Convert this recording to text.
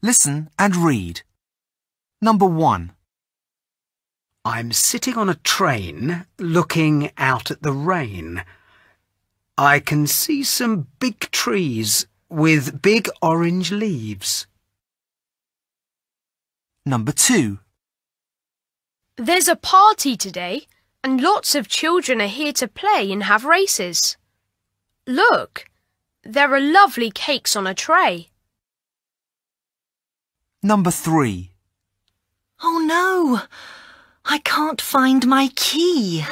Listen and read. Number 1. I'm sitting on a train looking out at the rain. I can see some big trees with big orange leaves. Number 2. There's a party today and lots of children are here to play and have races. Look, there are lovely cakes on a tray. Number three. Oh no! I can't find my key.